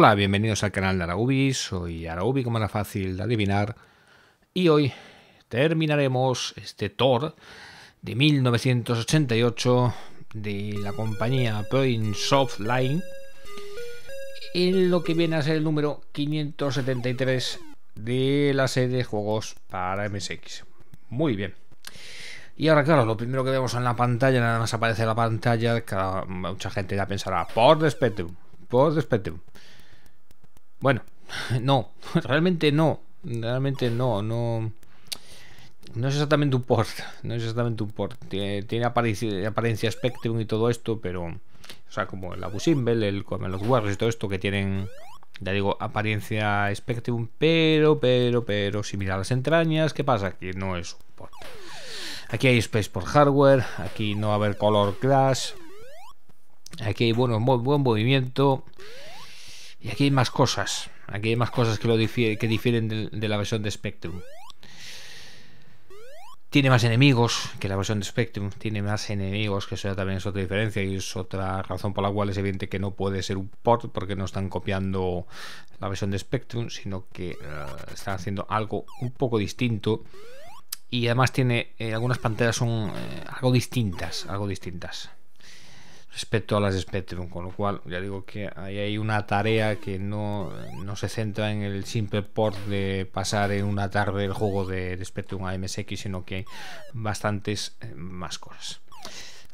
Hola, bienvenidos al canal de Araubi, soy Araubi como era fácil de adivinar y hoy terminaremos este Thor de 1988 de la compañía Point Softline en lo que viene a ser el número 573 de la serie de juegos para MSX. Muy bien. Y ahora, claro, lo primero que vemos en la pantalla, nada más aparece la pantalla, que mucha gente ya pensará, por Spectrum, por Spectrum. Bueno, no, realmente no, realmente no, no. No es exactamente un port, no es exactamente un port. Tiene, apariencia, Spectrum y todo esto, pero. O sea, como el Abu Simbel, el los Warriors y todo esto que tienen, ya digo, apariencia Spectrum, pero, pero, pero, si miras las entrañas, ¿qué pasa? Que no es un port. Aquí hay space por hardware, aquí no va a haber color clash, aquí hay buen movimiento. Y aquí hay más cosas. Aquí hay más cosas que, lo difieren, que difieren de, la versión de Spectrum. Tiene más enemigos que la versión de Spectrum. Tiene más enemigos, que eso también es otra diferencia y es otra razón por la cual es evidente que no puede ser un port porque no están copiando la versión de Spectrum, sino que eh, están haciendo algo un poco distinto y además tiene eh, algunas pantallas son eh, algo distintas, algo distintas respecto a las Spectrum, con lo cual ya digo que ahí hay una tarea que no, se centra en el simple port de pasar en una tarde el juego de, Spectrum a MSX, sino que hay bastantes eh, más cosas.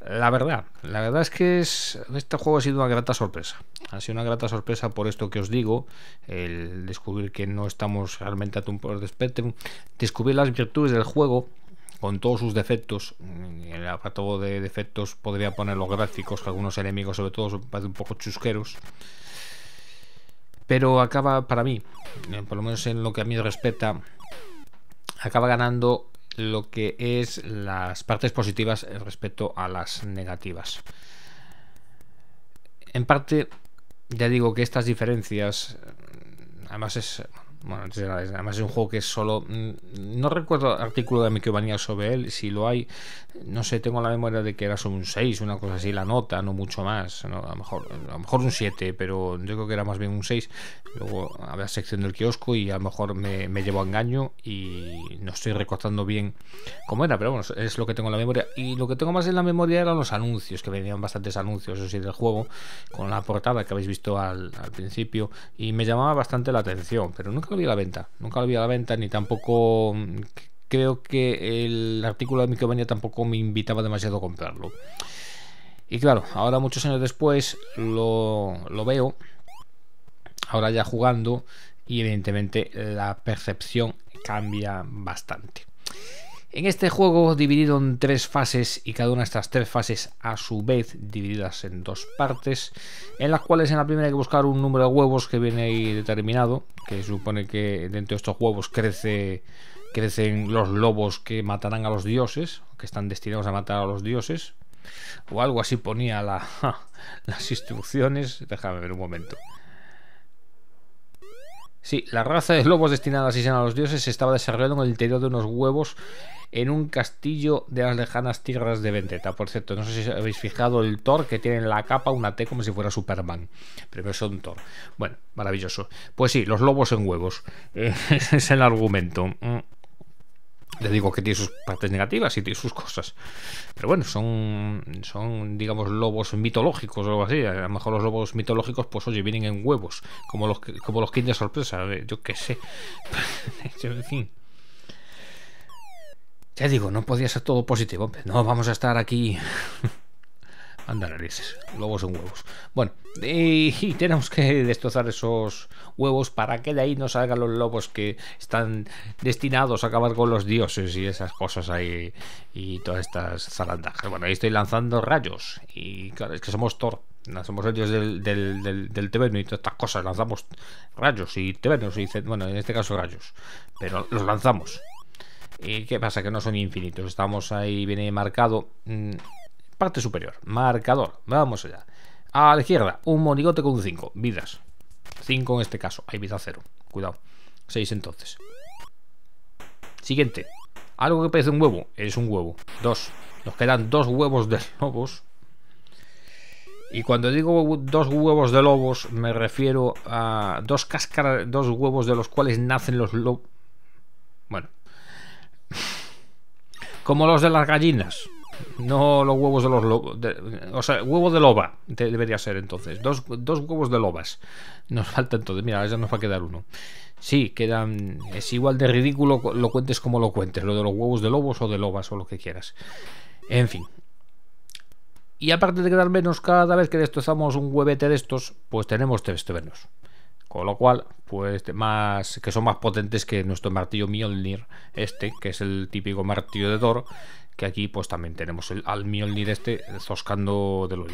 La verdad, la verdad es que este juego ha sido una grata sorpresa. Ha sido una grata sorpresa por esto que os digo, el descubrir que no estamos realmente a tiempo de Spectrum, descubrir las virtudes del juego, con todos sus defectos, en mm, el apartado de defectos podría poner los gráficos, que algunos enemigos sobre todo son un poco chusqueros, pero acaba para mí, eh, por lo menos en lo que a mí respecta, acaba ganando lo que es las partes positivas respecto a las negativas. En parte, ya digo que estas diferencias, mm, además es bueno, además es un juego que es solo. Mm, no recuerdo artículo de Micromanía sobre él. Si lo hay, no sé, tengo la memoria de que era solo un 6, una cosa así, la nota, no mucho más. A, lo mejor, a mejor un 7, pero yo creo que era más bien un 6. Luego había sección del kiosco y a lo mejor me, me llevo a engaño y no estoy recortando bien cómo era, pero bueno, es lo que tengo en la memoria. Y lo que tengo más en la memoria eran los anuncios, que venían bastantes anuncios, eso sí, del juego, con la portada que habéis visto al, al principio. Y me llamaba bastante la atención, pero nunca a la venta, nunca lo vi a la venta, ni tampoco mm, creo que el artículo de Microvenia tampoco me invitaba demasiado a comprarlo. Y claro, ahora muchos años después lo, lo veo, ahora ya jugando, y evidentemente la percepción cambia bastante. En este juego dividido en tres fases y cada una de estas tres fases a su vez divididas en dos partes, en las cuales en la primera hay que buscar un número de huevos que viene ahí determinado, que supone que dentro de estos huevos crece crecen los lobos que matarán a los dioses, que están destinados a matar a los dioses, o algo así ponía la, las instrucciones. Déjame ver un momento. Sí, la raza de lobos destinada a asesinar a los dioses se estaba desarrollando en el interior de unos huevos en un castillo de las lejanas tierras de Vendetta. Por cierto, no sé si habéis fijado el Thor que tiene en la capa una T como si fuera Superman, pero es un Thor. Bueno, maravilloso. Pues sí, los lobos en huevos. es el argumento. Mm. Le digo que tiene sus partes negativas y tiene sus cosas. Pero bueno, son, son, digamos, lobos mitológicos o algo así. A lo mejor los lobos mitológicos, pues oye, vienen en huevos. Como los, como los Kinder Sorpresa, yo qué sé. en fin. Ya digo, no podía ser todo positivo. No vamos a estar aquí Anda narices, lobos en huevos. Bueno, eh, y, tenemos que destrozar esos huevos para que de ahí no salgan los lobos que están destinados a acabar con los dioses y esas cosas ahí y todas estas zarandajas. Bueno, ahí estoy lanzando rayos y claro, es que somos Thor. Somos ellos del, del, del, y todas estas cosas. Lanzamos rayos y nos dice, bueno, en este caso rayos. Pero los lanzamos. ¿Y eh, qué pasa? Que no son infinitos. Estamos ahí, viene marcado. Mm, Parte superior, marcador, vamos allá. A la izquierda, un monigote con 5, vidas. 5 en este caso, hay vida 0, cuidado. 6 entonces. Siguiente, algo que parece un huevo, es un huevo. Dos, nos quedan dos huevos de lobos. Y cuando digo dos huevos de lobos, me refiero a dos cáscaras, dos huevos de los cuales nacen los lobos. Bueno. Como los de las gallinas. No los huevos de los lobos. o sea, huevo de loba debería ser entonces. Dos, huevos de lobas. Nos falta entonces. Mira, ya nos va a quedar uno. Sí, quedan. Es igual de ridículo lo cuentes como lo cuentes. Lo de los huevos de lobos o de lobas o lo que quieras. En fin. Y aparte de quedar menos cada vez que destrozamos un huevete de estos, pues tenemos tres menos con lo cual, pues este, más que son más potentes que nuestro martillo Mjolnir este, que es el típico martillo de Thor, que aquí pues también tenemos el, al Mjolnir este zoscando de lo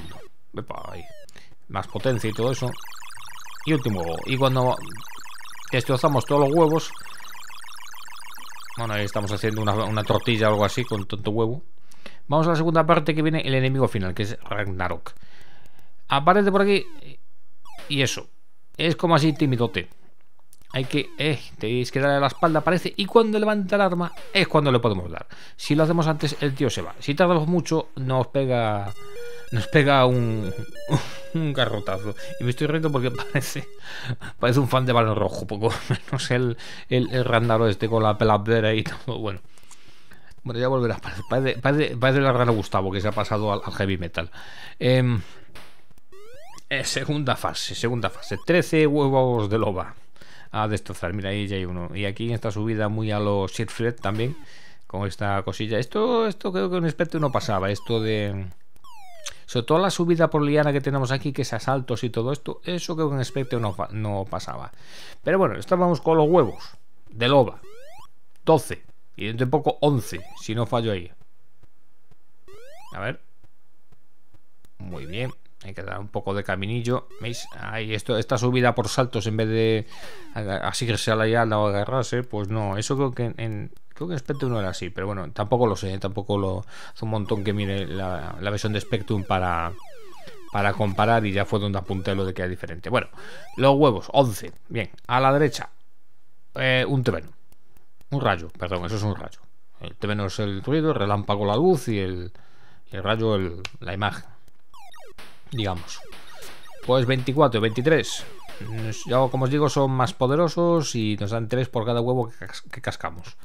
Epa, más potencia y todo eso. Y último, y cuando destrozamos todos los huevos, bueno, ahí estamos haciendo una, tortilla o algo así con tonto huevo. Vamos a la segunda parte que viene el enemigo final, que es Ragnarok. Aparece por aquí y eso, es como así timidote. Hay que, eh, tenéis que darle la espalda, parece, y cuando levanta el arma es cuando le podemos dar. Si lo hacemos antes, el tío se va. Si tardamos mucho, nos pega nos pega un, un garrotazo. Y me estoy riendo porque parece, parece un fan de balón rojo, poco menos el, el, el randaro este con la peladera y todo. Bueno, bueno ya volverás. Parece, parece, parece, Gustavo que se ha pasado al, heavy metal. Em, eh, segunda fase, segunda fase. Trece huevos de loba a destrozar. Mira, ahí ya hay uno. Y aquí en esta subida muy a los Sirfred también. Con esta cosilla. Esto, esto creo que un experto no pasaba. Esto de... Sobre todo la subida por liana que tenemos aquí, que es asaltos y todo esto, eso creo que un espectro no, no pasaba. Pero bueno, estábamos con los huevos de loba. 12. Y dentro de poco 11, si no fallo ahí. A ver. Muy bien. Hay que dar un poco de caminillo. ¿Veis? Ahí, esto, esta subida por saltos en vez de así que sea la ya o agarrarse, pues no. Eso creo que en, creo que Spectrum no era así, pero bueno, tampoco lo sé. Tampoco lo. Hace un montón que mire la, versión de Spectrum para, para comparar y ya fue donde apunté lo de que era diferente. Bueno, los huevos, 11. Bien, a la derecha, eh, un tren Un rayo, perdón, eso es un rayo. El tren es el ruido, el relámpago la luz y el, el rayo la imagen digamos. Pues 24, 23. Ya como os digo, son más poderosos y nos dan 3 por cada huevo que, cascamos.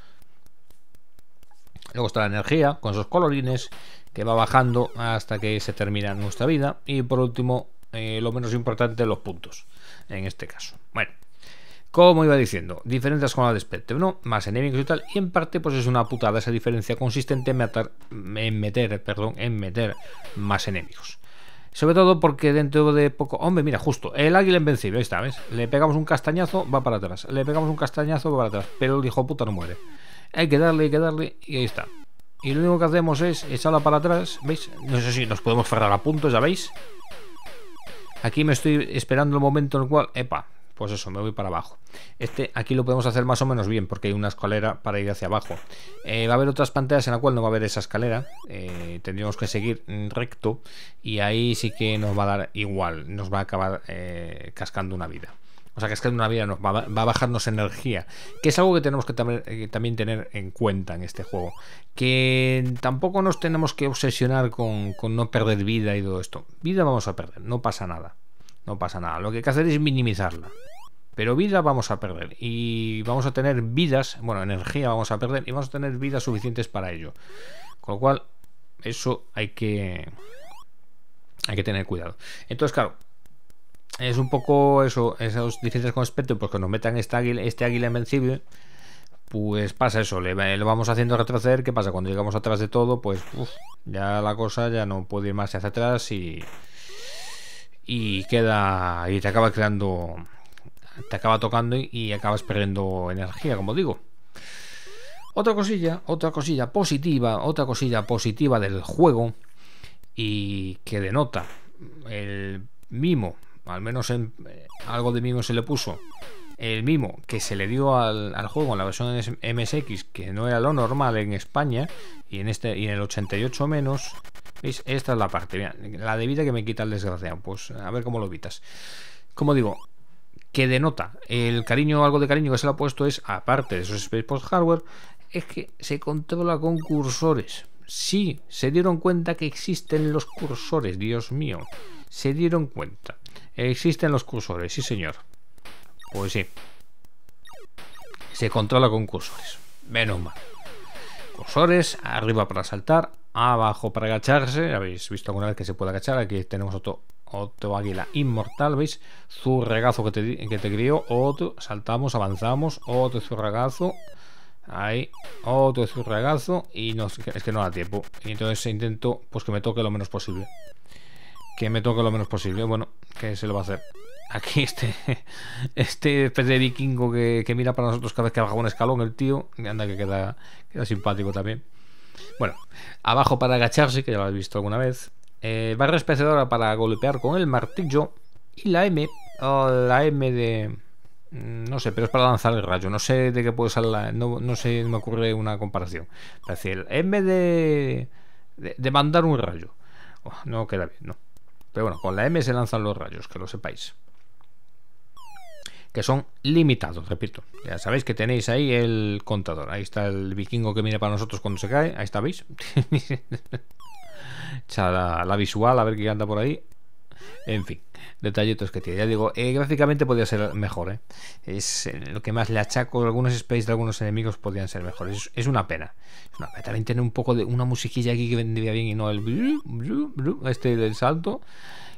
Luego está la energía con esos colorines que va bajando hasta que se termina nuestra vida. Y por último, eh, lo menos importante, los puntos. En este caso. Bueno, como iba diciendo, diferencias con la de Spectre, ¿no? Más enemigos y tal. Y en parte, pues es una putada esa diferencia consistente en meter, perdón, en meter más enemigos. Sobre todo porque dentro de poco. Hombre, mira, justo. El águila invencible, ahí está, ¿ves? Le pegamos un castañazo, va para atrás. Le pegamos un castañazo, va para atrás. Pero el hijo puta no muere. Hay que darle, hay que darle, y ahí está. Y lo único que hacemos es echarla para atrás, ¿veis? No sé si nos podemos cerrar a punto, ¿ya veis? Aquí me estoy esperando el momento en el cual... Epa, pues eso, me voy para abajo. Este aquí lo podemos hacer más o menos bien porque hay una escalera para ir hacia abajo. Eh, va a haber otras pantallas en la cual no va a haber esa escalera. Eh, tendríamos que seguir recto y ahí sí que nos va a dar igual, nos va a acabar eh, cascando una vida. O sea, cascando una vida nos va, a bajarnos energía, que es algo que tenemos que también tener en cuenta en este juego. Que tampoco nos tenemos que obsesionar con, con no perder vida y todo esto. Vida vamos a perder, no pasa nada. No pasa nada. Lo que hay que hacer es minimizarla. Pero vida vamos a perder. Y vamos a tener vidas, bueno, energía vamos a perder. Y vamos a tener vidas suficientes para ello. Con lo cual, eso hay que... Hay que tener cuidado. Entonces, claro, es un poco eso, esos diferentes conceptos, pues que nos metan este águila, este águila invencible, pues pasa eso, le, lo vamos haciendo retroceder, ¿qué pasa? Cuando llegamos atrás de todo, pues ya la cosa ya no puede ir más hacia atrás y y queda y te acaba creando te acaba tocando y, acabas perdiendo energía como digo otra cosilla otra cosilla positiva otra cosilla positiva del juego y que denota el mimo al menos en, eh, algo de mimo se le puso el mimo que se le dio al, juego en la versión MSX que no era lo normal en España y en este y en el 88 menos esta es la parte, la de vida que me quita el desgraciado. Pues a ver cómo lo evitas. Como digo, que denota el cariño, algo de cariño que se le ha puesto es, aparte de esos Space Post Hardware, es que se controla con cursores. Sí, se dieron cuenta que existen los cursores, Dios mío. Se dieron cuenta. Existen los cursores, sí señor. Pues sí. Se controla con cursores. Menos mal cursores, arriba para saltar, abajo para agacharse, habéis visto alguna vez que se puede agachar, aquí tenemos otro, otro águila inmortal, ¿veis? Zurregazo que te, que te crió, otro, saltamos, avanzamos, otro regazo ahí, otro regazo y no, es que no da tiempo, y entonces intento pues que me toque lo menos posible, que me toque lo menos posible, bueno, que se lo va a hacer aquí este, este pez vikingo que, mira para nosotros cada vez que baja un escalón, el tío, anda que queda, simpático también. Bueno, abajo para agacharse, que ya lo habéis visto alguna vez. Eh, barra especiadora para golpear con el martillo. Y la M, la M de... Mm, no sé, pero es para lanzar el rayo. No sé de qué puede salir la... No, no me ocurre una comparación. Es decir, M de, de, mandar un rayo. Oh, no queda bien, no. Pero bueno, con la M se lanzan los rayos, que lo sepáis que son limitados, repito. Ya sabéis que tenéis ahí el contador. Ahí está el vikingo que mira para nosotros cuando se cae. Ahí está, ¿veis? Echa la, la, visual, a ver qué anda por ahí. En fin, detallitos que tiene. Ya digo, eh, gráficamente podría ser mejor. Eh. Es eh, lo que más le achaco. Algunos space de algunos enemigos podrían ser mejores. Es, una pena. También tiene un poco de una musiquilla aquí que vendría bien y no el este del salto.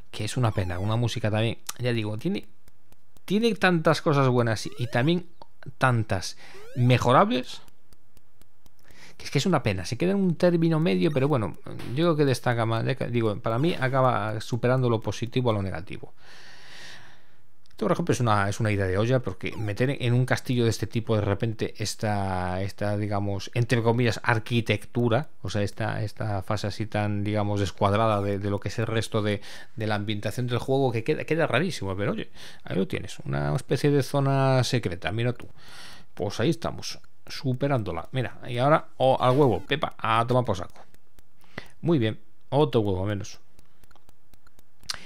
Que es una pena. Una música también. Ya digo, tiene tiene tantas cosas buenas y también tantas mejorables que es que es una pena, se queda en un término medio, pero bueno, yo creo que destaca más, digo, para mí acaba superando lo positivo a lo negativo por ejemplo, es una, idea de olla, porque meter en un castillo de este tipo de repente esta, digamos, entre comillas, arquitectura, o sea, esta, esta fase así tan, digamos, descuadrada de, de lo que es el resto de, la ambientación del juego, que queda, rarísimo, pero oye, ahí lo tienes, una especie de zona secreta, mira tú. Pues ahí estamos, superándola. Mira, y ahora o al huevo, Pepa, a tomar por saco. Muy bien, otro huevo menos.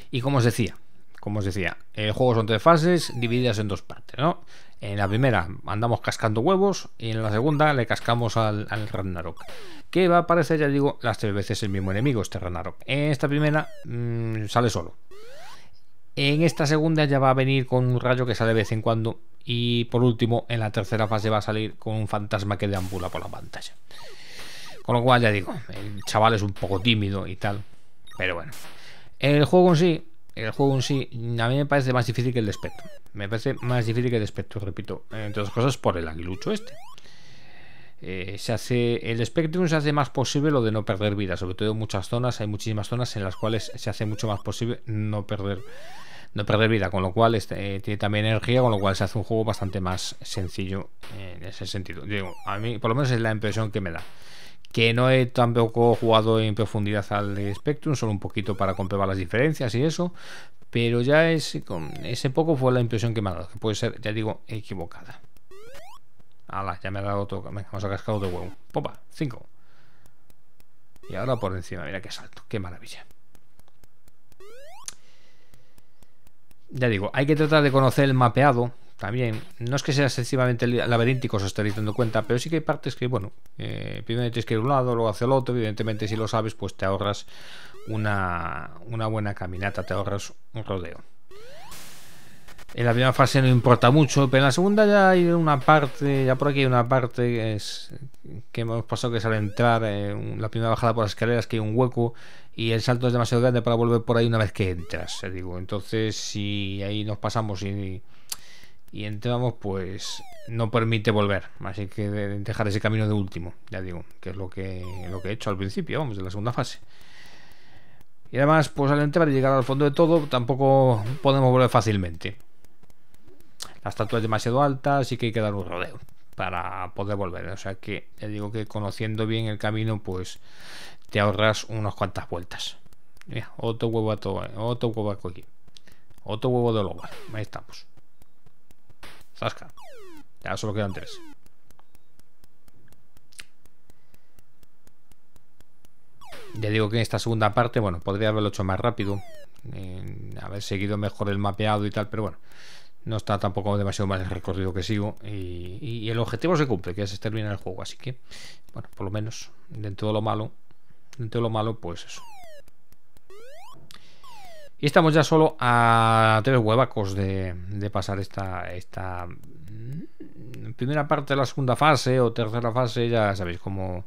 Y como os decía, como os decía, el eh, juego son tres fases divididas en dos partes, ¿no? En la primera andamos cascando huevos y en la segunda le cascamos al, al Ragnarok. Que va a aparecer, ya digo, las tres veces el mismo enemigo, este Ragnarok. En esta primera mm, sale solo. En esta segunda ya va a venir con un rayo que sale de vez en cuando. Y por último, en la tercera fase va a salir con un fantasma que deambula por la pantalla. Con lo cual, ya digo, el chaval es un poco tímido y tal. Pero bueno. El juego en sí el juego en sí a mí me parece más difícil que el de Spectrum. Me parece más difícil que el de Spectrum, repito. Entre otras cosas por el aguilucho este. Eh, se hace, el Spectrum se hace más posible lo de no perder vida, sobre todo en muchas zonas, hay muchísimas zonas en las cuales se hace mucho más posible no perder, no perder vida, con lo cual este, eh, tiene también energía, con lo cual se hace un juego bastante más sencillo en ese sentido. a mí por lo menos es la impresión que me da que no he tampoco jugado en profundidad al Spectrum, solo un poquito para comprobar las diferencias y eso, pero ya ese poco fue la impresión que me ha dado, que puede ser, ya digo, equivocada. Ala, ya me ha dado otro, vamos a cascar otro huevo. Popa, 5. Y ahora por encima, mira qué salto, qué maravilla. Ya digo, hay que tratar de conocer el mapeado también, no es que sea excesivamente laberíntico, os estaréis dando cuenta, pero sí que hay partes que, bueno, eh, primero tienes que ir a un lado, luego hacia el otro, evidentemente si lo sabes, pues te ahorras una, buena caminata, te ahorras un rodeo. En la primera fase no importa mucho, pero en la segunda ya hay una parte, ya por aquí hay una parte que, es, que hemos pasado que es al entrar, eh, la primera bajada por las escaleras que hay un hueco y el salto es demasiado grande para volver por ahí una vez que entras, se eh, digo. Entonces si ahí nos pasamos y y entramos, pues no permite volver. Así que dejar ese camino de último, ya digo, que es lo que, lo que he hecho al principio, vamos, de la segunda fase. Y además, pues al entrar y llegar al fondo de todo, tampoco podemos volver fácilmente. La estatua es demasiado alta, así que hay que dar un rodeo para poder volver. O sea que, ya digo que conociendo bien el camino, pues te ahorras unas cuantas vueltas. Mira, otro huevo a todo, otro huevo a Otro huevo de lobo. Ahí estamos. Ya solo quedan tres. Ya digo que en esta segunda parte, bueno, podría haberlo hecho más rápido. haber seguido mejor el mapeado y tal, pero bueno. No está tampoco demasiado mal el recorrido que sigo. Y, y el objetivo se cumple, que es terminar el juego. Así que, bueno, por lo menos, dentro de lo malo, dentro de lo malo, pues eso. Y estamos ya solo a tres huevacos de, pasar esta, esta mm, primera parte de la segunda fase o tercera fase, ya sabéis cómo,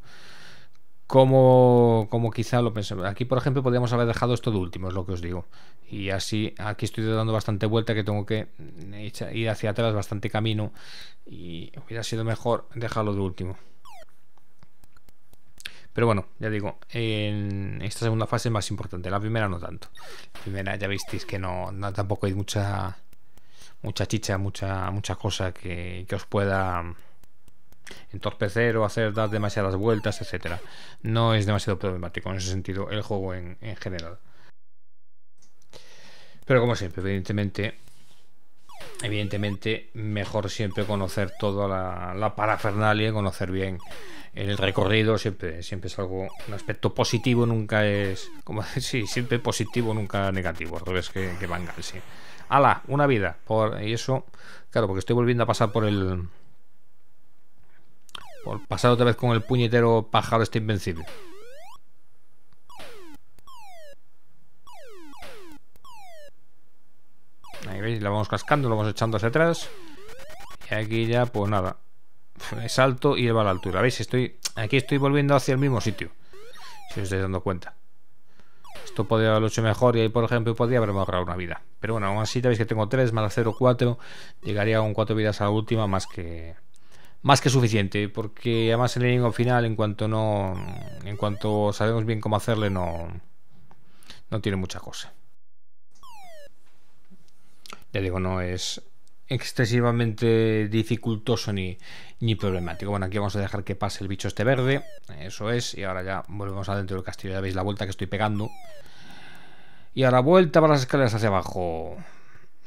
como, quizá lo pensemos. Aquí, por ejemplo, podríamos haber dejado esto de último, es lo que os digo. Y así, aquí estoy dando bastante vuelta que tengo que mm, ir hacia atrás bastante camino y hubiera sido mejor dejarlo de último. Pero bueno, ya digo, en esta segunda fase es más importante. La primera no tanto. La primera ya visteis que no, tampoco hay mucha mucha chicha, mucha, mucha cosa que, os pueda entorpecer o hacer dar demasiadas vueltas, etcétera. No es demasiado problemático en ese sentido el juego en general. Pero como siempre, evidentemente, evidentemente mejor siempre conocer toda la, parafernalia, conocer bien el recorrido, siempre, siempre es algo, un aspecto positivo, nunca es, como decir, siempre positivo, nunca negativo, al revés que, que Van a ¡Hala! Una vida. Por, y eso, claro, porque estoy volviendo a pasar por el... Por pasar otra vez con el puñetero pájaro este invencible. Ahí veis, la vamos cascando, lo vamos echando hacia atrás. Y aquí ya, pues nada. Salto y a la altura. ¿Veis? Estoy, aquí estoy volviendo hacia el mismo sitio. Si os estáis dando cuenta. Esto podría haberlo hecho mejor y ahí, por ejemplo, podría haberme agarrado una vida. Pero bueno, aún así, ya veis que tengo 3 más 0, 4. Llegaría con 4 vidas a la última más que... Más que suficiente, porque además el enemigo final, en cuanto no. En cuanto sabemos bien cómo hacerle, no. No tiene mucha cosa ya digo, no es excesivamente dificultoso ni, ni problemático. Bueno, aquí vamos a dejar que pase el bicho este verde, eso es, y ahora ya volvemos adentro del castillo, ya veis la vuelta que estoy pegando. Y ahora vuelta para las escaleras hacia abajo.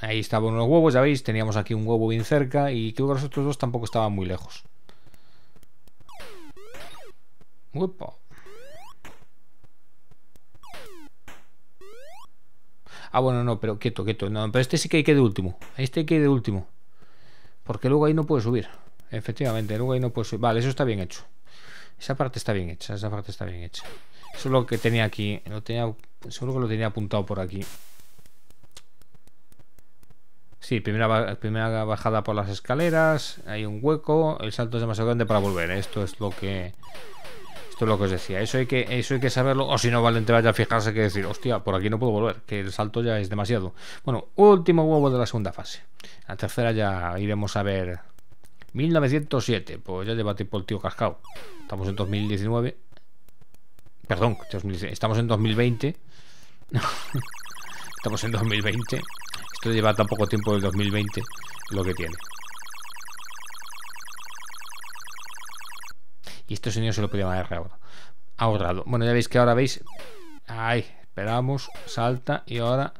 Ahí estaban unos huevos, ya veis, teníamos aquí un huevo bien cerca y creo que los otros dos tampoco estaban muy lejos. Uepa. Ah, bueno, no, pero quieto, quieto. No, pero este sí que hay que de último. Este hay que de último. Porque luego ahí no puede subir. Efectivamente, luego ahí no puede subir. Vale, eso está bien hecho. Esa parte está bien hecha, esa parte está bien hecha. Eso es lo que tenía aquí. Lo tenía, seguro que lo tenía apuntado por aquí. Sí, primera, primera bajada por las escaleras. Hay un hueco. El salto es demasiado grande para volver. ¿eh? Esto es lo que esto es lo que os decía. Eso hay que, eso hay que saberlo. O si no, Valente vaya a fijarse que decir, hostia, por aquí no puedo volver, que el salto ya es demasiado. Bueno, último huevo de la segunda fase. La tercera ya iremos a ver. 1907, pues ya lleva tiempo el tío cascado. Estamos en 2019. Perdón, estamos en 2020. estamos en 2020. Esto lleva tan poco tiempo del 2020 lo que tiene. Y este señor se lo podía haber ahorrado. ahorrado. Bueno, ya veis que ahora veis... Ahí, esperamos, salta y ahora...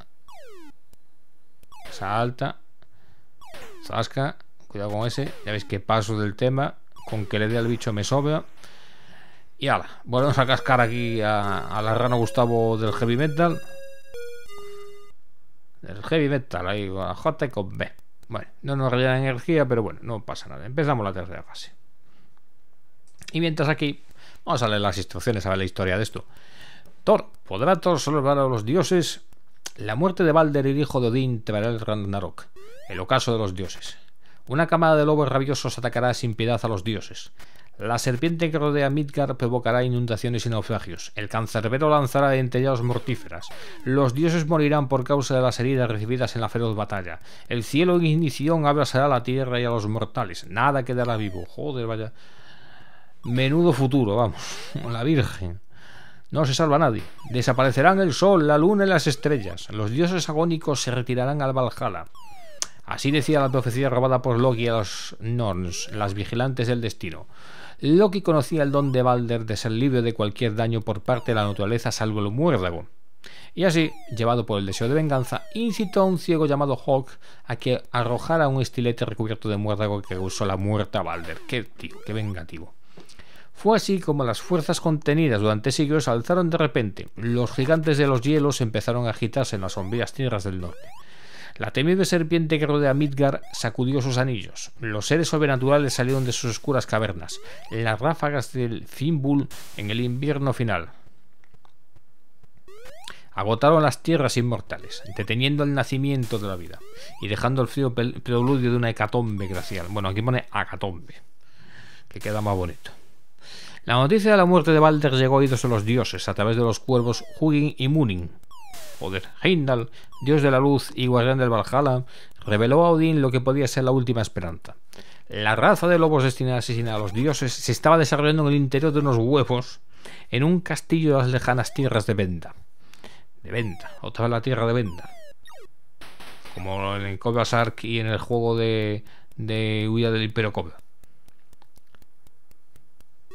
Salta. Zasca. Cuidado con ese. Ya veis que paso del tema. Con que le dé al bicho me sobra. Y ahora volvemos a cascar aquí a, la rana Gustavo del heavy metal. Del heavy metal, ahí con J y con B. Bueno, no nos rellena energía, pero bueno, no pasa nada. Empezamos la tercera fase. Y mientras aquí, vamos a leer las instrucciones a ver la historia de esto. Thor, podrá Thor salvar a los dioses. La muerte de Balder y el hijo de Odín traerá el Ragnarok, el ocaso de los dioses. Una camada de lobos rabiosos atacará sin piedad a los dioses. La serpiente que rodea Midgard provocará inundaciones y naufragios. El cancerbero lanzará entellados mortíferas. Los dioses morirán por causa de las heridas recibidas en la feroz batalla. El cielo en ignición abrasará a la tierra y a los mortales. Nada quedará vivo. Joder, vaya. Menudo futuro, vamos. La Virgen. No se salva nadie. Desaparecerán el sol, la luna y las estrellas. Los dioses agónicos se retirarán al Valhalla. Así decía la profecía robada por Loki a los Norns, las vigilantes del destino. Loki conocía el don de Balder de ser libre de cualquier daño por parte de la naturaleza salvo el muérdago. Y así, llevado por el deseo de venganza, incitó a un ciego llamado Hawk a que arrojara un estilete recubierto de muérdago que usó la muerta Balder. Qué tío, qué vengativo. Fue así como las fuerzas contenidas durante siglos alzaron de repente. Los gigantes de los hielos empezaron a agitarse en las sombrías tierras del norte. La temible serpiente que rodea Midgar sacudió sus anillos. Los seres sobrenaturales salieron de sus oscuras cavernas. Las ráfagas del Fimbul en el invierno final. Agotaron las tierras inmortales, deteniendo el nacimiento de la vida y dejando el frío preludio de una hecatombe glacial. Bueno, aquí pone hecatombe, que queda más bonito. La noticia de la muerte de Balder llegó a oídos de los dioses a través de los cuervos Hugin y Munin. Joder, Heimdall, dios de la luz y guardián del Valhalla, reveló a Odín lo que podía ser la última esperanza. La raza de lobos destinada a asesinar a los dioses se estaba desarrollando en el interior de unos huevos en un castillo de las lejanas tierras de Venda. De Venda, otra vez la tierra de Venda. Como en el Cobra y en el juego de, de Huida del Imperio Cobra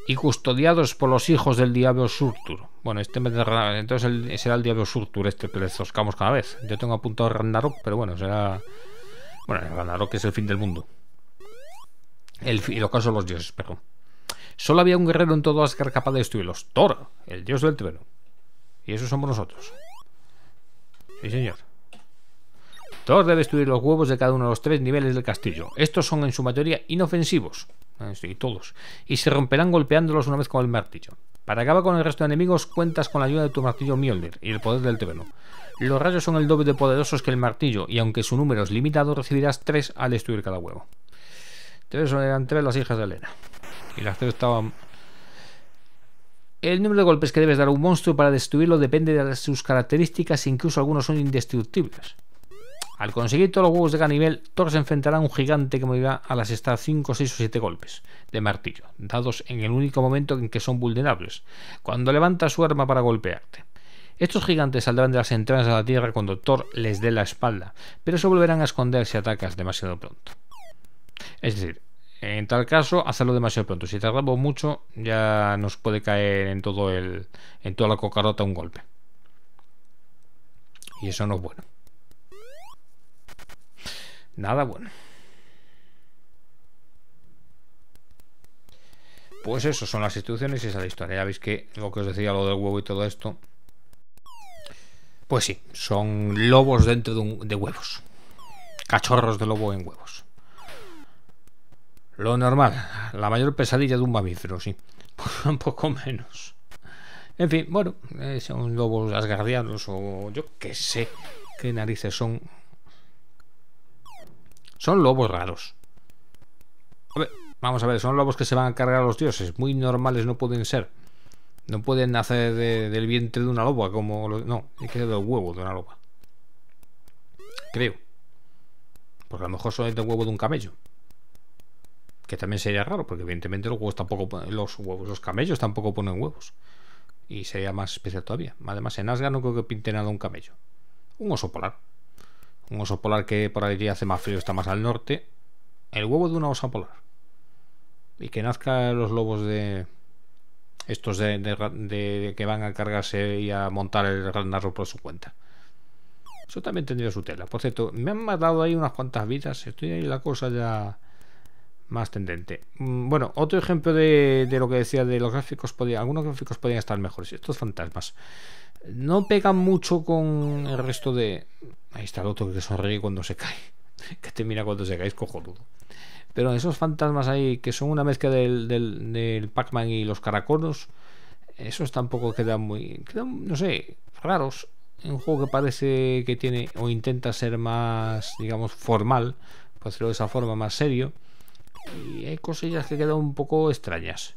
y custodiados por los hijos del diablo Surtur. Bueno, este entonces será el diablo Surtur este que le zoscamos cada vez. Yo tengo apuntado Ragnarok, pero bueno, será... Bueno, Ragnarok es el fin del mundo. El, y de los dioses, perdón. Solo había un guerrero en todo Asgard capaz de destruirlos. Thor, el dios del trueno. Y esos somos nosotros. Sí, señor. Thor debe destruir los huevos de cada uno de los tres niveles del castillo. Estos son en su mayoría inofensivos. Ah, sí, todos. Y se romperán golpeándolos una vez con el martillo. Para acabar con el resto de enemigos, cuentas con la ayuda de tu martillo Mjolnir y el poder del terreno Los rayos son el doble de poderosos que el martillo, y aunque su número es limitado, recibirás tres al destruir cada huevo. Entonces eran tres las hijas de Elena. Y las tres estaban... El número de golpes que debes dar a un monstruo para destruirlo depende de sus características, incluso algunos son indestructibles. Al conseguir todos los huevos de cada nivel, Thor se enfrentará a un gigante que morirá a las 5, 6 o 7 golpes de martillo, dados en el único momento en que son vulnerables, cuando levanta su arma para golpearte. Estos gigantes saldrán de las entradas A la tierra cuando Thor les dé la espalda, pero se volverán a esconder si atacas demasiado pronto. Es decir, en tal caso, hacerlo demasiado pronto. Si tardamos mucho, ya nos puede caer en todo el, en toda la cocarrota un golpe. Y eso no es bueno. Nada bueno. Pues eso son las instituciones y esa la historia. Ya veis que lo que os decía, lo del huevo y todo esto. Pues sí, son lobos dentro de, de huevos. Cachorros de lobo en huevos. Lo normal, la mayor pesadilla de un mamífero, sí. Pues un poco menos. En fin, bueno, eh, son lobos asgardianos o yo qué sé qué narices son son lobos raros. vamos a ver, son lobos que se van a cargar a los dioses. Muy normales no pueden ser. No pueden nacer del vientre de una loba, como... no, es que de de una loba. Creo. Porque a lo mejor son de huevo de un camello. Que también sería raro, porque evidentemente los huevos tampoco los huevos, los camellos tampoco ponen huevos. Y sería más especial todavía. Además, en asga no creo que pinte nada un camello. Un oso polar. Un oso polar que por allí hace más frío, está más al norte. El huevo de una osa polar. Y que nazca los lobos de. Estos de, que van a cargarse y a montar el narro por su cuenta. Eso también tendría su tela. Por cierto, me han matado ahí unas cuantas vidas. Estoy ahí la cosa ya más tendente. Mm, bueno, otro ejemplo de, lo que decía de los gráficos, podía, algunos gráficos podían estar mejores. Estos fantasmas no pegan mucho con el resto de... Ahí está el otro que sonríe cuando se cae. Que te mira cuando se cae, es cojonudo. Pero esos fantasmas ahí, que son una mezcla del, Pac-Man y los caracolos esos tampoco quedan muy... Quedan, no sé, raros. Un juego que parece que tiene o intenta ser más, digamos, formal, pues decirlo de esa forma, más serio y hay cosillas que quedan un poco extrañas.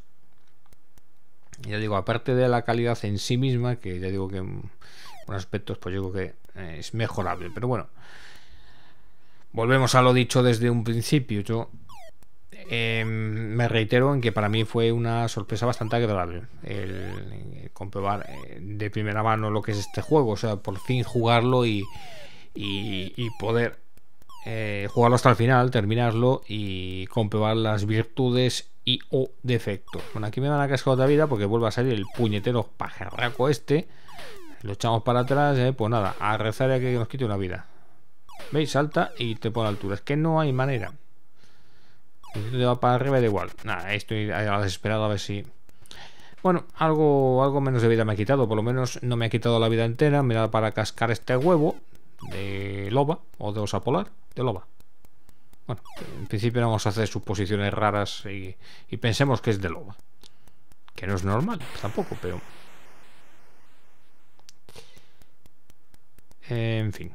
Ya digo, aparte de la calidad en sí misma, que ya digo que en aspectos pues yo creo que eh, es mejorable, pero bueno. Volvemos a lo dicho desde un principio. Yo em, me reitero en que para mí fue una sorpresa bastante agradable comprobar eh, de primera mano lo que es este juego, o sea, por fin jugarlo y, y poder eh, jugarlo hasta el final, terminarlo y comprobar las virtudes y o defectos. Bueno, aquí me van a cascar otra vida porque vuelve a salir el puñetero pajarraco este. Lo echamos para atrás, eh, pues nada, a rezar a que nos quite una vida. ¿Veis? Salta y te pone altura. Es que no hay manera. Te va para arriba da igual. Nada, estoy desesperado a ver si... Bueno, algo, algo menos de vida me ha quitado. Por lo menos no me ha quitado la vida entera. Me da para cascar este huevo de loba o de osa polar, de loba. Bueno, en principio vamos a hacer suposiciones raras y, pensemos que es de loba. Que no es normal, tampoco, pero... Eh, en fin.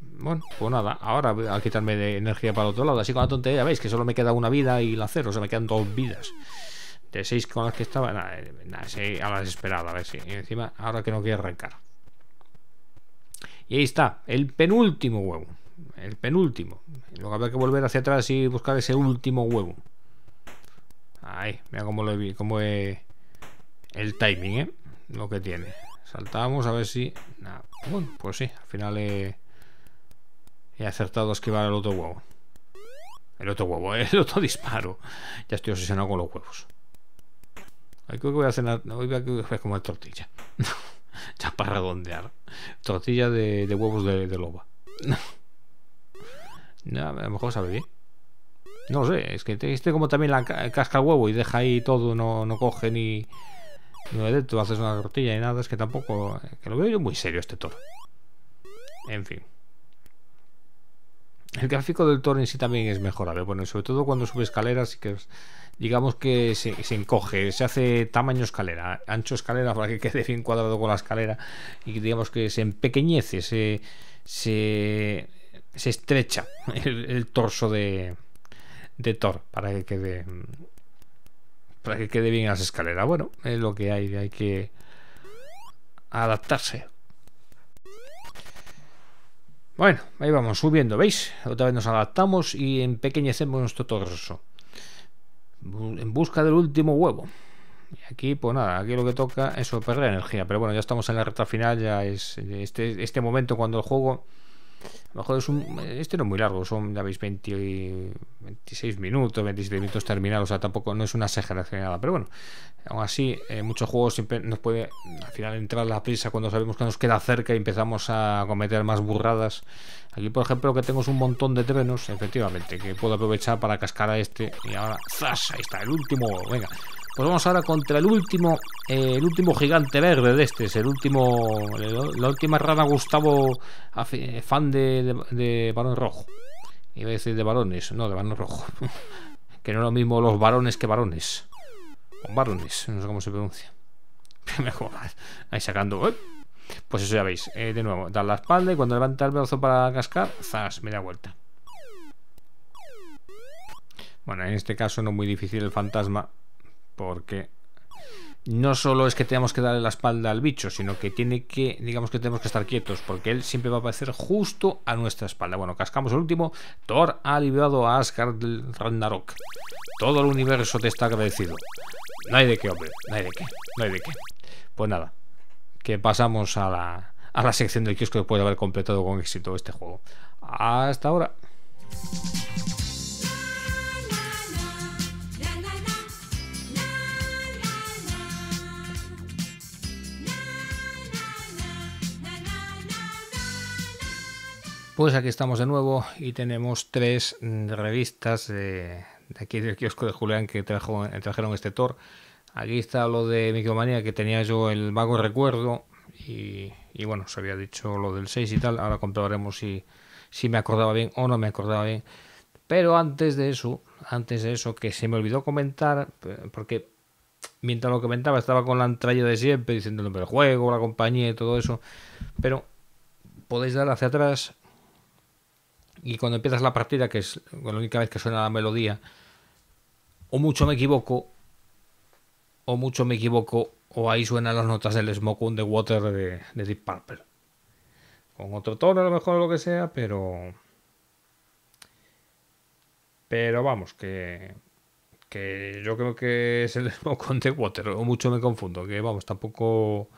Bueno, pues nada, ahora a quitarme de energía para el otro lado. Así con la tontería, veis que solo me queda una vida y la cero, o sea, me quedan dos vidas. De seis con las que estaba, nada, eh, a la desesperada, a ver si. encima, ahora que no quiero arrancar. Y ahí está, el penúltimo huevo. El penúltimo. Luego habrá que volver hacia atrás y buscar ese último huevo. Ahí, mira cómo lo vi, es el timing, ¿eh? Lo que tiene. Saltamos a ver si... pues sí, al final he... acertado a esquivar el otro huevo. El otro huevo, el otro disparo. Ya estoy obsesionado con los huevos. Hoy creo que voy a cenar... Hoy voy a comer tortilla. ya para redondear. Tortilla de, huevos de, loba. a lo mejor sabe bien. No sé, es que este como también la casca huevo y deja ahí todo, no, coge ni. No tú haces una tortilla y nada, es que tampoco. Eh, que lo veo yo muy serio este toro. En fin. El gráfico del toro en sí también es mejorable. Bueno, sobre todo cuando sube escaleras y que digamos que se, encoge, se hace tamaño escalera, ancho escalera para que quede bien cuadrado con la escalera y digamos que se empequeñece, se, estrecha el, torso de, de Thor para que quede para que quede bien las escaleras. Bueno, es lo que hay, hay que adaptarse. Bueno, ahí vamos, subiendo, ¿veis? Otra vez nos adaptamos y empequeñecemos nuestro torso. En busca del último huevo. Y aquí, pues nada, aquí lo que toca es perder energía. Pero bueno, ya estamos en la recta final, ya es este, este momento cuando el juego a lo mejor es un, este no es muy largo, son, ya veis, 26 minutos, 27 minutos terminados, o sea, tampoco no es una exageración nada, pero bueno, aún así, eh, muchos juegos siempre nos puede al final entrar la prisa cuando sabemos que nos queda cerca y empezamos a cometer más burradas. Aquí, por ejemplo, que tenemos un montón de trenos, efectivamente, que puedo aprovechar para cascar a este. Y ahora, ¡zas! Ahí está, el último, venga. Pues vamos ahora contra el último, eh, el último gigante verde de este, es el último, la última rana Gustavo fan de, de, Barón Rojo. Iba a decir de varones, no, de Barón Rojo. que no es lo mismo los varones que varones. O varones, no sé cómo se pronuncia. Mejor, ahí sacando. ¿eh? Pues eso ya veis, eh, de nuevo, da la espalda y cuando levanta el brazo para cascar, zas, da vuelta. Bueno, en este caso no es muy difícil el fantasma porque no solo es que tenemos que darle la espalda al bicho, sino que tiene que, digamos que tenemos que estar quietos, porque él siempre va a aparecer justo a nuestra espalda. Bueno, cascamos el último. Thor ha liberado a Asgard del Ragnarok. Todo el universo te está agradecido. No hay de qué, hombre. No hay de qué. No hay de qué. Pues nada, que pasamos a la, a la sección del kiosco después de haber completado con éxito este juego. Hasta ahora. Pues aquí estamos de nuevo y tenemos tres mm, revistas de, aquí del kiosco de Julián que trajo, eh, trajeron este Thor. Aquí está lo de Micromanía que tenía yo el vago recuerdo y, bueno, se había dicho lo del 6 y tal. Ahora comprobaremos si, si me acordaba bien o no me acordaba bien. Pero antes de eso, antes de eso, que se me olvidó comentar, porque mientras lo comentaba estaba con la entrada de siempre, diciendo el nombre del juego, la compañía y todo eso. Pero podéis dar hacia atrás y cuando empiezas la partida, que es la única vez que suena la melodía, o mucho me equivoco, o mucho me equivoco, o ahí suenan las notas del Smoke on the Water de, Deep Purple. Con otro tono a lo mejor lo que sea, pero... Pero vamos, que, que yo creo que es el Smoke on the Water, o mucho me confundo, que vamos, tampoco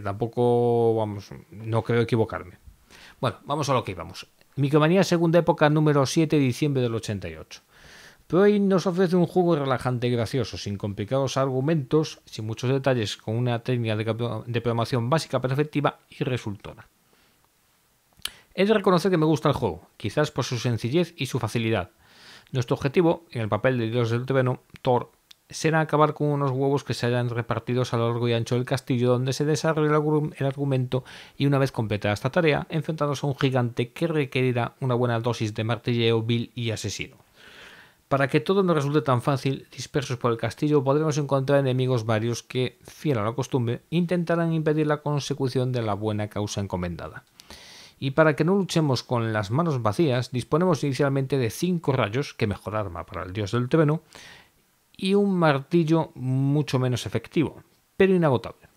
tampoco, vamos, no creo equivocarme. Bueno, vamos a lo que íbamos. Micromanía segunda época número 7 diciembre del 88. Proy nos ofrece un juego relajante y gracioso, sin complicados argumentos, sin muchos detalles, con una técnica de, programación básica, pero efectiva y resultona. He de reconocer que me gusta el juego, quizás por su sencillez y su facilidad. Nuestro objetivo, en el papel de Dios del Trueno, Thor, será acabar con unos huevos que se hayan repartidos a lo largo y ancho del castillo donde se desarrolla el argumento y una vez completada esta tarea, enfrentados a un gigante que requerirá una buena dosis de martilleo vil y asesino. Para que todo no resulte tan fácil, dispersos por el castillo podremos encontrar enemigos varios que, fiel a la costumbre, intentarán impedir la consecución de la buena causa encomendada. Y para que no luchemos con las manos vacías, disponemos inicialmente de cinco rayos, que mejor arma para el dios del trueno, y un martillo mucho menos efectivo, pero inagotable.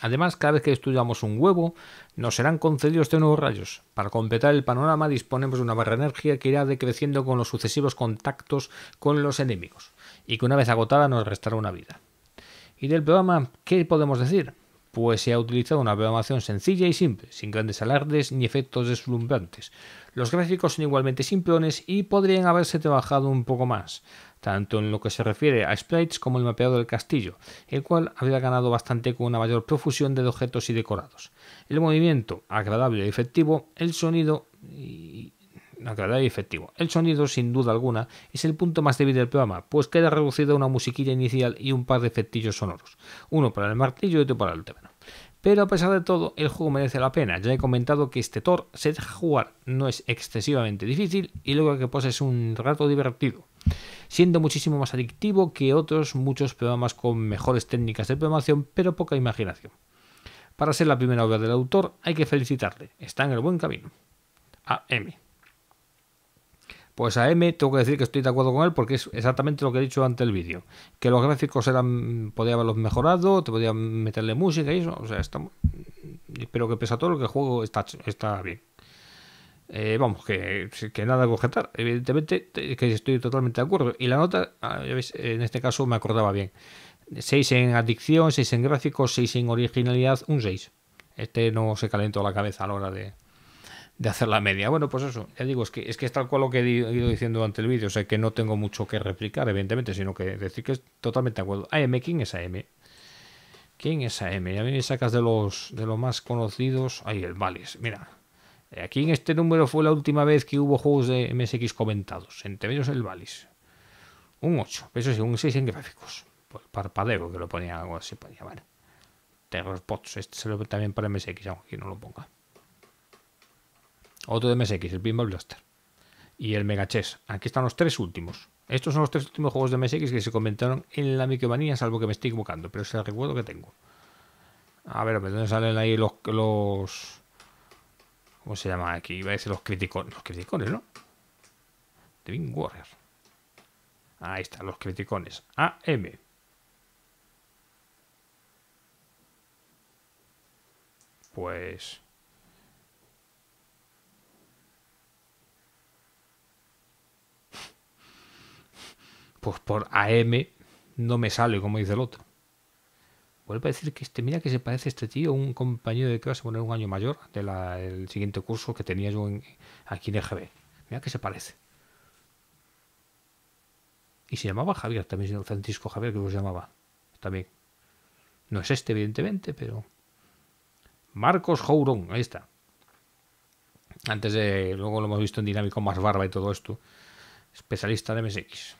Además, cada vez que estudiamos un huevo, nos serán concedidos de nuevos rayos. Para completar el panorama, disponemos de una barra de energía que irá decreciendo con los sucesivos contactos con los enemigos, y que una vez agotada nos restará una vida. ¿Y del programa qué podemos decir? Pues se ha utilizado una programación sencilla y simple, sin grandes alardes ni efectos deslumbrantes. Los gráficos son igualmente simplones y podrían haberse trabajado un poco más tanto en lo que se refiere a sprites como el mapeado del castillo, el cual había ganado bastante con una mayor profusión de objetos y decorados. El movimiento, agradable y efectivo, el sonido y agradable y efectivo. El sonido, sin duda alguna, es el punto más débil del programa, pues queda reducido a una musiquilla inicial y un par de efectillos sonoros, uno para el martillo y otro para el terreno. Pero a pesar de todo, el juego merece la pena. Ya he comentado que este Thor se deja jugar, no es excesivamente difícil y luego que poses un rato divertido siendo muchísimo más adictivo que otros muchos programas con mejores técnicas de programación pero poca imaginación. Para ser la primera obra del autor hay que felicitarle, está en el buen camino. A M. Pues a M tengo que decir que estoy de acuerdo con él porque es exactamente lo que he dicho ante el vídeo. Que los gráficos eran, podía haberlos mejorado, te podían meterle música y eso. O sea, espero que pese a todo lo que el juego está, está bien. Eh, vamos, que, nada que objetar. Evidentemente, que estoy totalmente de acuerdo. Y la nota, ah, ya veis, en este caso me acordaba bien. 6 en adicción, 6 en gráficos, 6 en originalidad, un 6. Este no se calentó la cabeza a la hora de, hacer la media. Bueno, pues eso, ya digo, es que es, que es tal cual lo que he ido diciendo durante el vídeo, o sea que no tengo mucho que replicar, evidentemente, sino que decir que es totalmente de acuerdo. AM, ¿quién es AM? ¿Quién es AM? A mí me sacas de los, de los más conocidos. Ahí el Vales, mira. Aquí en este número fue la última vez que hubo juegos de MSX comentados, entre ellos el Valis. Un 8, eso sí, un 6 en gráficos. Por pues parpadeo que lo ponía algo así, podía Terror Pots, este se lo también para MSX, aunque no lo ponga. Otro de MSX, el Pinball Blaster. Y el Mega Chess. Aquí están los tres últimos. Estos son los tres últimos juegos de MSX que se comentaron en la micromanía, salvo que me estoy equivocando, pero es el recuerdo que tengo. A ver, ¿dónde salen ahí los ¿Cómo se llama aquí? Iba a decir los criticones. Los criticones, ¿no? Wing Warrior. Ahí están los criticones. AM. Pues... Pues por AM no me sale, como dice el otro vuelvo a decir que este, mira que se parece este tío, un compañero de clase, poner un año mayor, del siguiente curso que tenía yo aquí en EGB. Mira que se parece. Y se llamaba Javier, también Francisco Javier, que lo llamaba. También. No es este, evidentemente, pero. Marcos Jourón, ahí está. Antes de. Luego lo hemos visto en Dinámico más barba y todo esto. Especialista de MSX.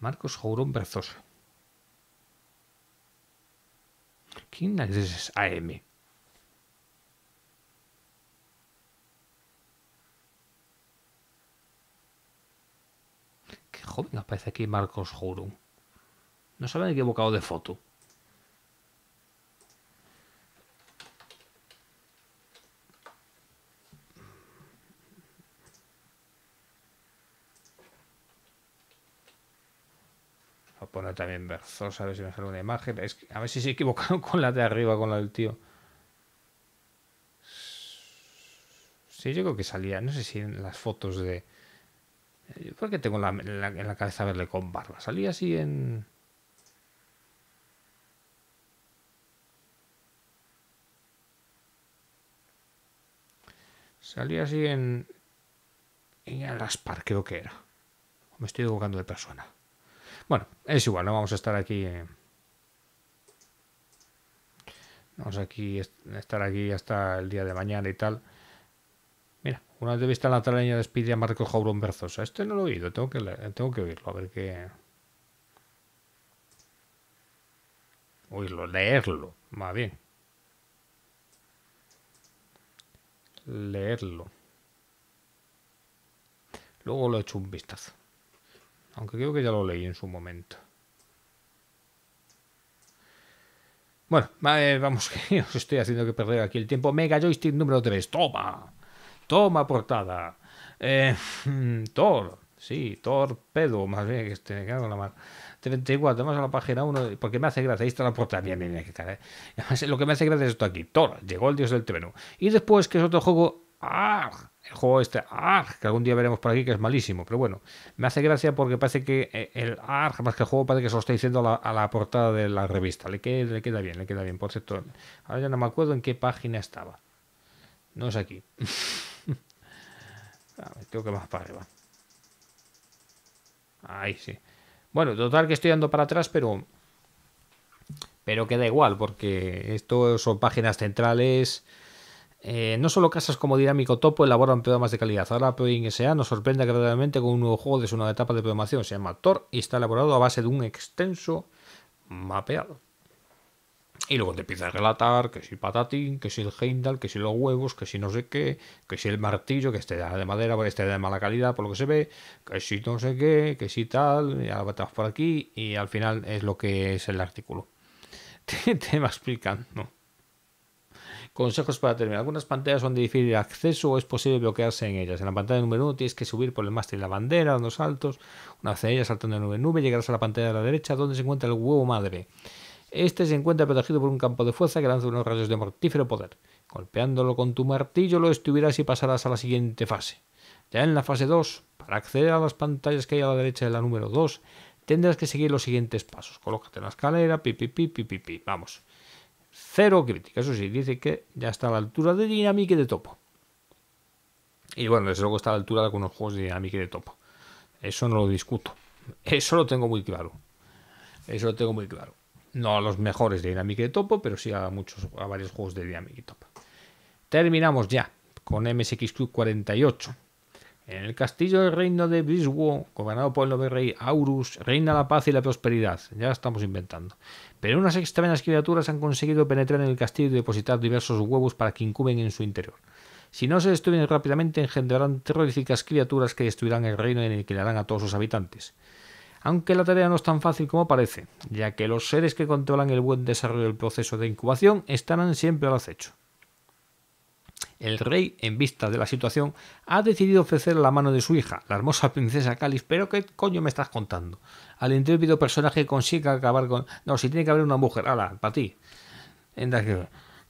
Marcos Jourón Berzosa. ¿Quién es AM? Qué joven aparece aquí Marcos Jourón. No se he equivocado de foto. también Berzosa, a ver si me sale una imagen. a ver si se equivocaron con la de arriba, con la del tío. Sí, yo creo que salía, no sé si en las fotos de... Yo creo tengo en, la, en la cabeza verle con barba. Salía así en... Salía así en. En Alaspar, creo que era. Me estoy equivocando de persona. Bueno, es igual, no vamos a estar aquí. Eh, vamos aquí estar aquí hasta el día de mañana y tal. Mira, una entrevista en la talaña de a Marco Jaurón Berzosa. Este no lo he oído, tengo que, tengo que oírlo, a ver qué. Oírlo, leerlo, más bien. Leerlo. Luego lo he hecho un vistazo. Aunque creo que ya lo leí en su momento. Bueno, eh, vamos, que os estoy haciendo que perder aquí el tiempo. Mega Joystick número 3. Toma. Toma portada. Eh, Thor. Sí, torpedo. Más bien que este, me la mar. 34, Vamos a la página 1, porque me hace gracia, ahí está la portada, eh. lo que me hace gracia es esto aquí, Thor, llegó el dios del trueno. Y después, que es otro juego Ah, el juego este ah, que algún día veremos por aquí que es malísimo, pero bueno, me hace gracia porque parece que eh, el ¡Arg! Ah, más que el juego parece que se lo está diciendo a la, portada de la revista. Le queda, le queda bien, le queda bien. Por cierto, ahora ya no me acuerdo en qué página estaba. No es aquí. tengo que más para arriba. Ahí sí. Bueno, total que estoy andando para atrás, pero. Pero queda igual, porque esto son páginas centrales eh, no solo casas como Dinámico Topo elaboran programas de calidad, ahora Proding SA nos sorprende gradualmente con un nuevo juego de una etapa de programación, se llama Thor y está elaborado a base de un extenso mapeado. Y luego te empieza a relatar que si patatín, que si el heindal que si los huevos, que si no sé qué, que si el martillo, que este de madera, que este de mala calidad por lo que se ve, que si no sé qué, que si tal, y por aquí y al final es lo que es el artículo. Te, te va explicando. Consejos para terminar. Algunas pantallas son de difícil acceso o es posible bloquearse en ellas. En la pantalla número 1 tienes que subir por el mástil y la bandera, dando saltos. Una vez en ella saltando de nube en nube, llegarás a la pantalla de la derecha donde se encuentra el huevo madre. Este se encuentra protegido por un campo de fuerza que lanza unos rayos de mortífero poder. Golpeándolo con tu martillo lo estuvieras y pasarás a la siguiente fase. Ya en la fase 2, para acceder a las pantallas que hay a la derecha de la número 2, tendrás que seguir los siguientes pasos. Colócate en la escalera, pipi, pipi, pipi, vamos. Cero crítica, eso sí, dice que ya está a la altura de Dynamic y de Topo. Y bueno, desde luego está a la altura de algunos juegos de Dynamic y de Topo. Eso no lo discuto. Eso lo tengo muy claro. Eso lo tengo muy claro. No a los mejores de Dynamic y de Topo, pero sí a, muchos, a varios juegos de Dynamic y Topo. Terminamos ya con MSX Club 48 en el castillo del reino de Biswo, gobernado por el rey Aurus, reina la paz y la prosperidad. Ya estamos inventando. Pero unas extrañas criaturas han conseguido penetrar en el castillo y depositar diversos huevos para que incuben en su interior. Si no se destruyen rápidamente, engendrarán terroríficas criaturas que destruirán el reino y aniquilarán a todos sus habitantes. Aunque la tarea no es tan fácil como parece, ya que los seres que controlan el buen desarrollo del proceso de incubación estarán siempre al acecho el rey, en vista de la situación, ha decidido ofrecer la mano de su hija, la hermosa princesa Cáliz, pero ¿qué coño me estás contando? Al intrépido personaje consiga acabar con... No, si tiene que haber una mujer, ala, para ti.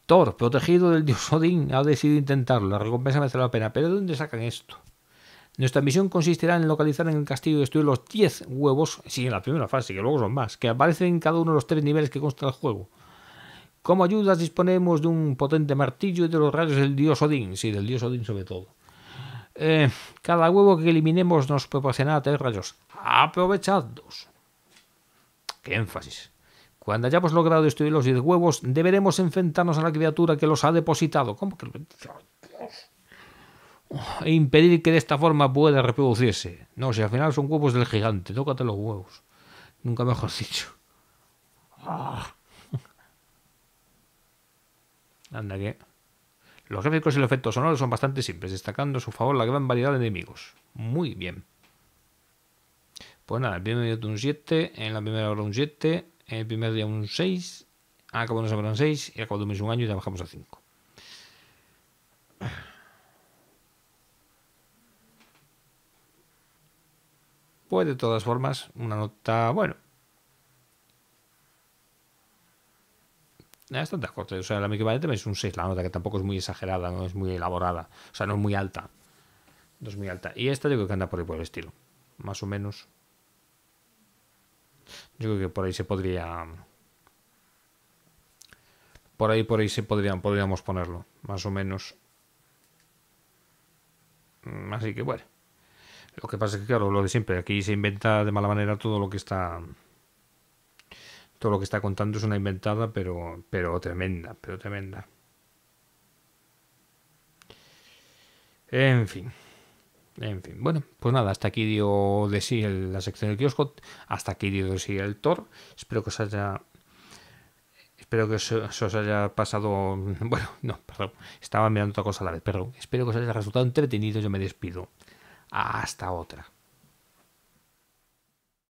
Thor, protegido del dios Odín, ha decidido intentarlo, la recompensa merece la pena, pero dónde sacan esto? Nuestra misión consistirá en localizar en el castillo de destruir los 10 huevos, sí, en la primera fase, que luego son más, que aparecen en cada uno de los tres niveles que consta el juego. Como ayudas disponemos de un potente martillo y e de los rayos del dios Odín, sí, del dios Odín sobre todo. Eh, cada huevo que eliminemos nos proporcionará tres rayos. Aprovechadlos. ¡Qué énfasis! Cuando hayamos logrado destruir los diez huevos, deberemos enfrentarnos a la criatura que los ha depositado. ¿Cómo que lo... Oh, e impedir que de esta forma pueda reproducirse. No, si al final son huevos del gigante, tócate los huevos. Nunca mejor dicho. Ah. Anda que. Los gráficos y los efectos sonoros son bastante simples, destacando a su favor la gran variedad de enemigos. Muy bien. Pues nada, el primer de un 7, en la primera hora un 7, en el primer día un 6, ah, acabamos de un 6 y acabamos mes un año y ya bajamos a 5. Pues de todas formas, una nota, bueno, Eh, es tanta O sea, la me es un 6 la nota, que tampoco es muy exagerada, no es muy elaborada. O sea, no es muy alta. No es muy alta. Y esta yo creo que anda por ahí por el estilo. Más o menos. Yo creo que por ahí se podría. Por ahí, por ahí se podrían, podríamos ponerlo. Más o menos. Mm, así que bueno. Lo que pasa es que, claro, lo de siempre, aquí se inventa de mala manera todo lo que está todo lo que está contando es una inventada, pero, pero tremenda, pero tremenda. En fin. En fin, bueno, pues nada, hasta aquí dio de sí la sección del kiosco, hasta aquí dio de sí el Thor. Espero que os haya. Espero que os, os haya pasado. Bueno, no, perdón, estaba mirando otra cosa a la vez, perdón. Espero que os haya resultado entretenido. Yo me despido. Hasta otra.